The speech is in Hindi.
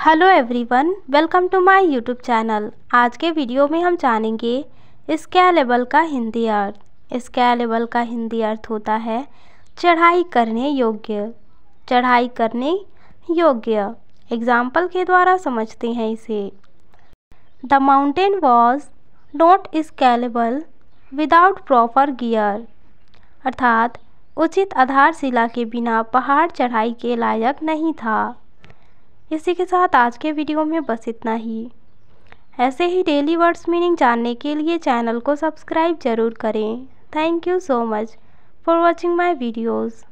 hello everyone welcome to my YouTube channel आज के वीडियो में हम जानेंगे स्कैलेबल का हिंदी अर्थ स्कैलेबल का हिंदी अर्थ होता है चढ़ाई करने योग्य चढ़ाई करने योग्य एग्जाम्पल के द्वारा समझते हैं इसे the mountain was not scalable without proper gear अर्थात उचित आधारशिला के बिना पहाड़ चढ़ाई के लायक नहीं था इसी के साथ आज के वीडियो में बस इतना ही ऐसे ही डेली वर्ड्स मीनिंग जानने के लिए चैनल को सब्सक्राइब जरूर करें thank you so much for watching my videos